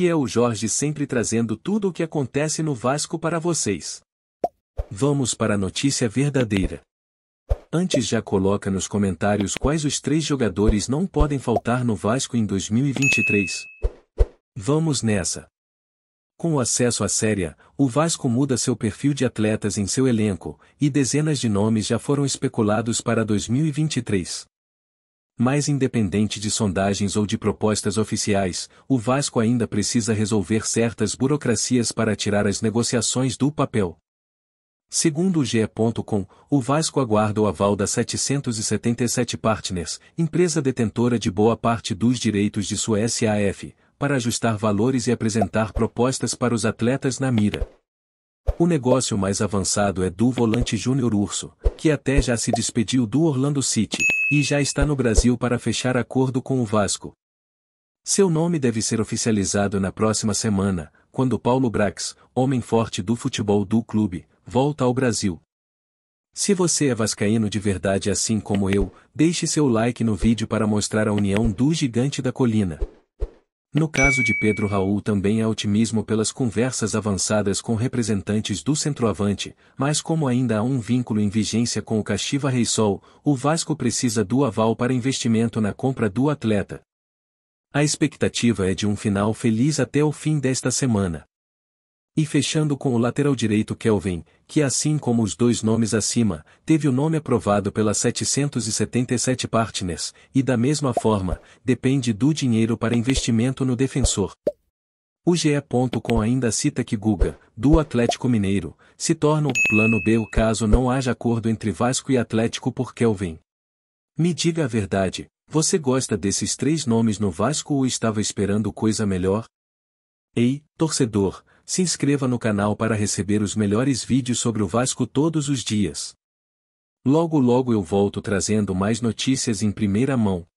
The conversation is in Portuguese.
aqui é o Jorge sempre trazendo tudo o que acontece no Vasco para vocês. Vamos para a notícia verdadeira. Antes já coloca nos comentários quais os três jogadores não podem faltar no Vasco em 2023. Vamos nessa! Com o acesso à Série o Vasco muda seu perfil de atletas em seu elenco, e dezenas de nomes já foram especulados para 2023. Mas independente de sondagens ou de propostas oficiais, o Vasco ainda precisa resolver certas burocracias para tirar as negociações do papel. Segundo o GE.com, o Vasco aguarda o aval da 777 Partners, empresa detentora de boa parte dos direitos de sua SAF, para ajustar valores e apresentar propostas para os atletas na mira. O negócio mais avançado é do volante Júnior Urso, que até já se despediu do Orlando City, e já está no Brasil para fechar acordo com o Vasco. Seu nome deve ser oficializado na próxima semana, quando Paulo Brax, homem forte do futebol do clube, volta ao Brasil. Se você é vascaíno de verdade assim como eu, deixe seu like no vídeo para mostrar a união do gigante da colina. No caso de Pedro Raul também há otimismo pelas conversas avançadas com representantes do centroavante, mas como ainda há um vínculo em vigência com o Caxiva Reisol, o Vasco precisa do aval para investimento na compra do atleta. A expectativa é de um final feliz até o fim desta semana e fechando com o lateral direito Kelvin, que assim como os dois nomes acima, teve o nome aprovado pela 777 Partners, e da mesma forma, depende do dinheiro para investimento no defensor. O GE.com ainda cita que Guga, do Atlético Mineiro, se torna o plano B o caso não haja acordo entre Vasco e Atlético por Kelvin. Me diga a verdade, você gosta desses três nomes no Vasco ou estava esperando coisa melhor? Ei, torcedor, se inscreva no canal para receber os melhores vídeos sobre o Vasco todos os dias. Logo logo eu volto trazendo mais notícias em primeira mão.